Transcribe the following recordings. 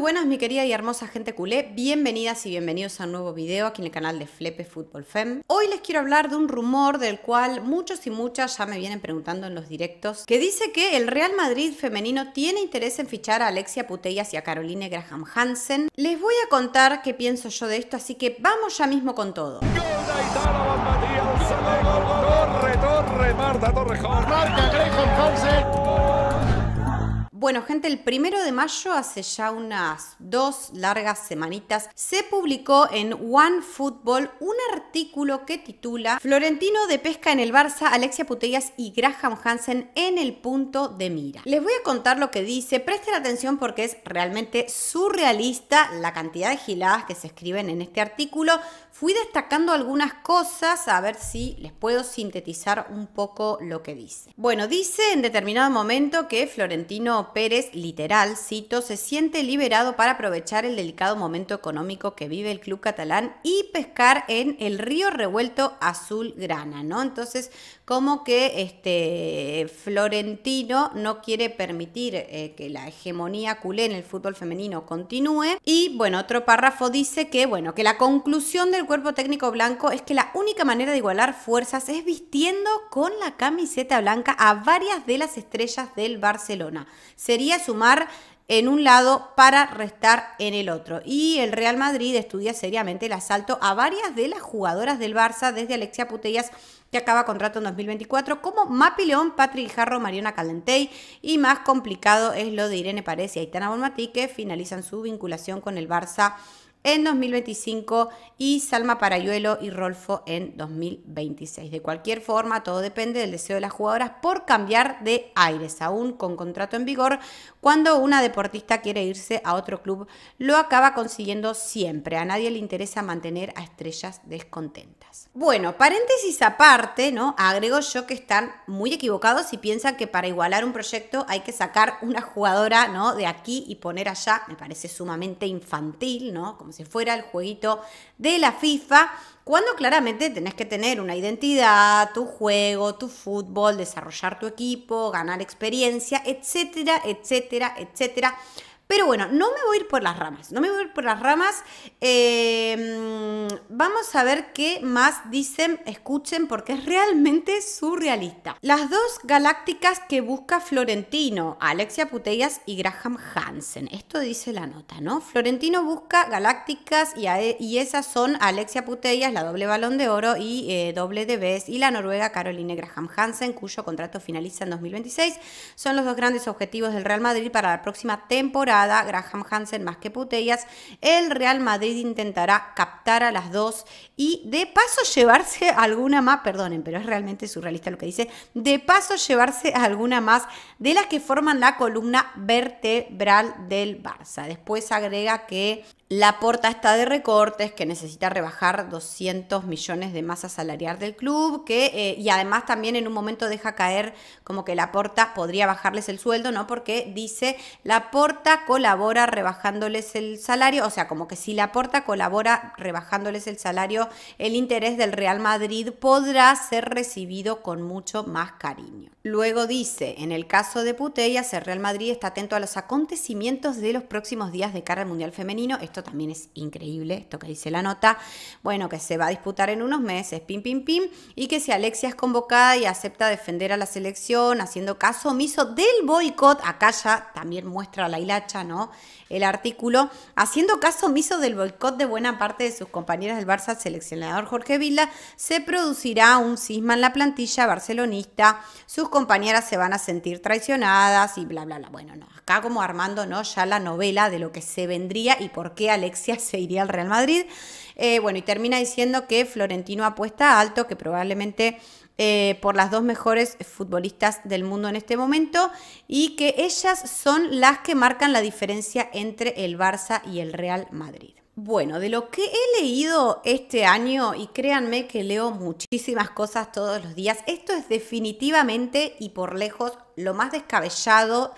buenas mi querida y hermosa gente culé, bienvenidas y bienvenidos a un nuevo video aquí en el canal de Flepe Fútbol Fem. Hoy les quiero hablar de un rumor del cual muchos y muchas ya me vienen preguntando en los directos, que dice que el Real Madrid femenino tiene interés en fichar a Alexia Putellas y a Caroline Graham Hansen. Les voy a contar qué pienso yo de esto, así que vamos ya mismo con todo. Bueno, gente, el primero de mayo, hace ya unas dos largas semanitas, se publicó en One Football un artículo que titula Florentino de pesca en el Barça, Alexia Putellas y Graham Hansen en el punto de mira. Les voy a contar lo que dice, presten atención porque es realmente surrealista la cantidad de giladas que se escriben en este artículo fui destacando algunas cosas a ver si les puedo sintetizar un poco lo que dice. Bueno, dice en determinado momento que Florentino Pérez, literal, cito, se siente liberado para aprovechar el delicado momento económico que vive el club catalán y pescar en el río revuelto azul grana, ¿no? Entonces, como que este Florentino no quiere permitir eh, que la hegemonía culé en el fútbol femenino continúe. Y bueno, otro párrafo dice que, bueno, que la conclusión del cuerpo técnico blanco es que la única manera de igualar fuerzas es vistiendo con la camiseta blanca a varias de las estrellas del Barcelona. Sería sumar en un lado para restar en el otro. Y el Real Madrid estudia seriamente el asalto a varias de las jugadoras del Barça, desde Alexia Putellas, que acaba contrato en 2024, como Mapi León, Patrick Jarro, Mariona Calentey, y más complicado es lo de Irene Paredes y Aitana Bonmatí, que finalizan su vinculación con el Barça en 2025 y Salma Parayuelo y Rolfo en 2026. De cualquier forma, todo depende del deseo de las jugadoras por cambiar de aires, aún con contrato en vigor. Cuando una deportista quiere irse a otro club, lo acaba consiguiendo siempre. A nadie le interesa mantener a estrellas descontentas. Bueno, paréntesis aparte, ¿no? Agrego yo que están muy equivocados y piensan que para igualar un proyecto hay que sacar una jugadora, ¿no? De aquí y poner allá. Me parece sumamente infantil, ¿no? si fuera el jueguito de la FIFA, cuando claramente tenés que tener una identidad, tu juego, tu fútbol, desarrollar tu equipo, ganar experiencia, etcétera, etcétera, etcétera. Pero bueno, no me voy a ir por las ramas, no me voy a ir por las ramas. Eh, vamos a ver qué más dicen, escuchen, porque es realmente surrealista. Las dos galácticas que busca Florentino, Alexia Putellas y Graham Hansen. Esto dice la nota, ¿no? Florentino busca galácticas y, e, y esas son Alexia Putellas, la doble balón de oro y eh, doble de BES, y la noruega Caroline Graham Hansen, cuyo contrato finaliza en 2026. Son los dos grandes objetivos del Real Madrid para la próxima temporada. Graham Hansen más que Putellas. El Real Madrid intentará captar a las dos y de paso llevarse alguna más, perdonen, pero es realmente surrealista lo que dice, de paso llevarse alguna más de las que forman la columna vertebral del Barça. Después agrega que la porta está de recortes, que necesita rebajar 200 millones de masa salarial del club, que, eh, y además también en un momento deja caer como que la porta podría bajarles el sueldo, ¿no? Porque dice, la porta colabora rebajándoles el salario, o sea, como que si la porta colabora rebajándoles el salario, el interés del Real Madrid podrá ser recibido con mucho más cariño. Luego dice, en el caso de Putellas, el Real Madrid está atento a los acontecimientos de los próximos días de cara al Mundial Femenino. Esto también es increíble, esto que dice la nota, bueno, que se va a disputar en unos meses, pim, pim, pim, y que si Alexia es convocada y acepta defender a la selección haciendo caso omiso del boicot, acá ya también muestra la hilacha, ¿no? El artículo, haciendo caso omiso del boicot de buena parte de sus compañeras del Barça, seleccionador Jorge Vila, se producirá un cisma en la plantilla barcelonista, sus compañeras se van a sentir traicionadas y bla, bla, bla. Bueno, no, acá como armando, ¿no? Ya la novela de lo que se vendría y por qué Alexia se iría al Real Madrid. Eh, bueno, y termina diciendo que Florentino apuesta alto, que probablemente eh, por las dos mejores futbolistas del mundo en este momento y que ellas son las que marcan la diferencia entre el Barça y el Real Madrid. Bueno, de lo que he leído este año, y créanme que leo muchísimas cosas todos los días, esto es definitivamente y por lejos lo más descabellado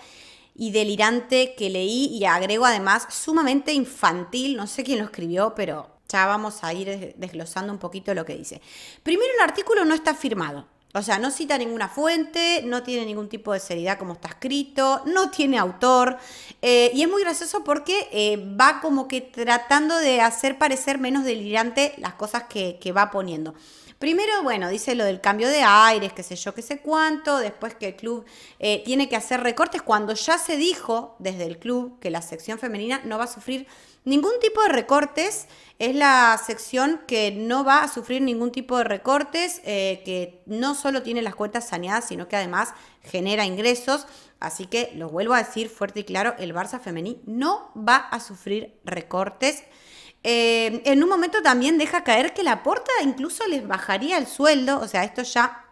y delirante que leí y agrego además sumamente infantil, no sé quién lo escribió, pero ya vamos a ir desglosando un poquito lo que dice. Primero el artículo no está firmado, o sea, no cita ninguna fuente, no tiene ningún tipo de seriedad como está escrito, no tiene autor. Eh, y es muy gracioso porque eh, va como que tratando de hacer parecer menos delirante las cosas que va poniendo. Primero, bueno, dice lo del cambio de aires, qué sé yo, qué sé cuánto, después que el club eh, tiene que hacer recortes, cuando ya se dijo desde el club que la sección femenina no va a sufrir ningún tipo de recortes, es la sección que no va a sufrir ningún tipo de recortes, eh, que no solo tiene las cuentas saneadas, sino que además genera ingresos. Así que lo vuelvo a decir fuerte y claro, el Barça femení no va a sufrir recortes. Eh, en un momento también deja caer que la porta incluso les bajaría el sueldo, o sea, esto ya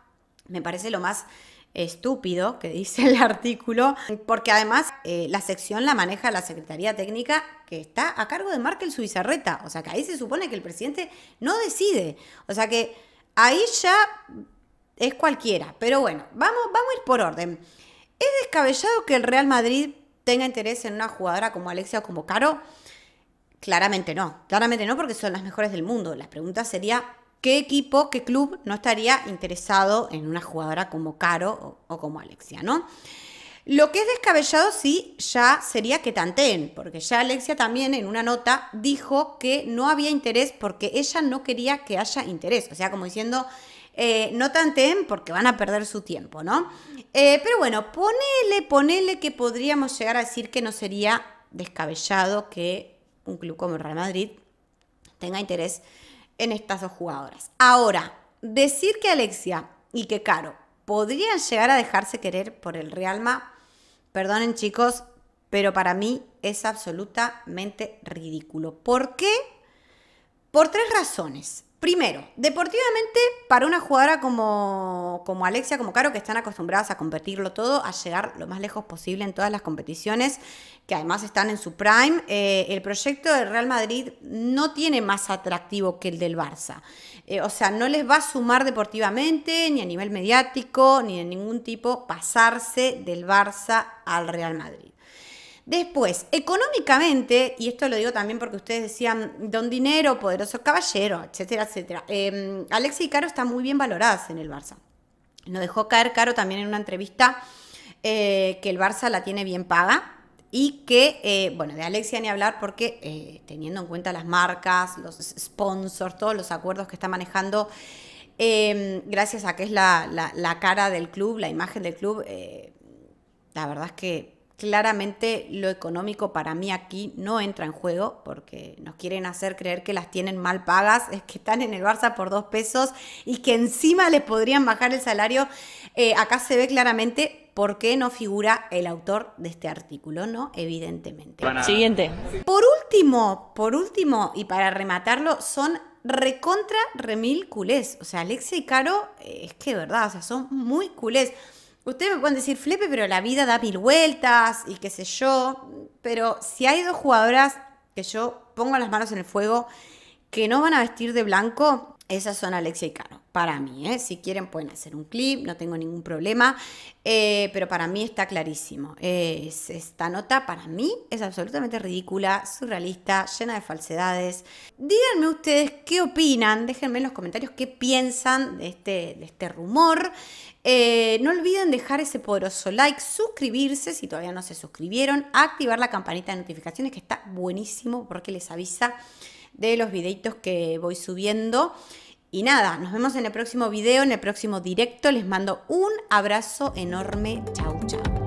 me parece lo más estúpido que dice el artículo, porque además eh, la sección la maneja la Secretaría Técnica que está a cargo de Markel Suizarreta, o sea que ahí se supone que el presidente no decide, o sea que ahí ya es cualquiera, pero bueno, vamos, vamos a ir por orden. Es descabellado que el Real Madrid tenga interés en una jugadora como Alexia Caro Claramente no, claramente no porque son las mejores del mundo. La pregunta sería, ¿qué equipo, qué club no estaría interesado en una jugadora como Caro o, como Alexia, ¿no? Lo que es descabellado sí ya sería que tanteen, porque ya Alexia también en una nota dijo que no había interés porque ella no quería que haya interés, o sea, como diciendo, eh, no tanteen porque van a perder su tiempo, ¿no? Eh, pero bueno, ponele, ponele que podríamos llegar a decir que no sería descabellado que un club como el Real Madrid tenga interés en estas dos jugadoras. Ahora, decir que Alexia y que Caro podrían llegar a dejarse querer por el Realma, perdonen chicos, pero para mí es absolutamente ridículo. ¿Por qué? Por tres razones. Primero, deportivamente, para una jugadora como, como Alexia, como Caro, que están acostumbradas a competirlo todo, a llegar lo más lejos posible en todas las competiciones, que además están en su prime, eh, el proyecto del Real Madrid no tiene más atractivo que el del Barça. Eh, o sea, no les va a sumar deportivamente, ni a nivel mediático, ni de ningún tipo, pasarse del Barça al Real Madrid. Después, económicamente, y esto lo digo también porque ustedes decían Don Dinero, Poderoso Caballero, etcétera, etcétera. Em, Alexia y Caro están muy bien valoradas en el Barça. Nos dejó caer Caro también en una entrevista eh, que el Barça la tiene bien paga y que, eh, bueno, de Alexia ni hablar porque eh, teniendo en cuenta las marcas, los sponsors, todos los acuerdos que está manejando, em, gracias a que es la, cara del club, la imagen del club, la verdad es que Claramente lo económico para mí aquí no entra en juego porque nos quieren hacer creer que las tienen mal pagas, es que están en el Barça por dos pesos y que encima les podrían bajar el salario. Eh, acá se ve claramente por qué no figura el autor de este artículo, ¿no? Evidentemente. Siguiente. Por último, por último, y para rematarlo, son recontra remil culés. O sea, Alexia y Caro, eh, es que verdad, o sea, son muy culés. Ustedes me pueden decir, Flepe, pero la vida da mil vueltas y qué sé yo. Pero si hay dos jugadoras que yo pongo las manos en el fuego que no van a vestir de blanco, esas son Alexia y Caro para mí. ¿eh? Si quieren pueden hacer un clip, no tengo ningún problema, eh, pero para mí está clarísimo. esta nota para mí es absolutamente ridícula, surrealista, llena de falsedades. Díganme ustedes qué opinan, déjenme en los comentarios qué piensan de este, de este rumor. Eh, no olviden dejar ese poderoso like, suscribirse si todavía no se suscribieron, activar la campanita de notificaciones que está buenísimo porque les avisa de los videitos que voy subiendo. Y nada, nos vemos en el próximo video, en el próximo directo. Les mando un abrazo enorme. Chau, chau.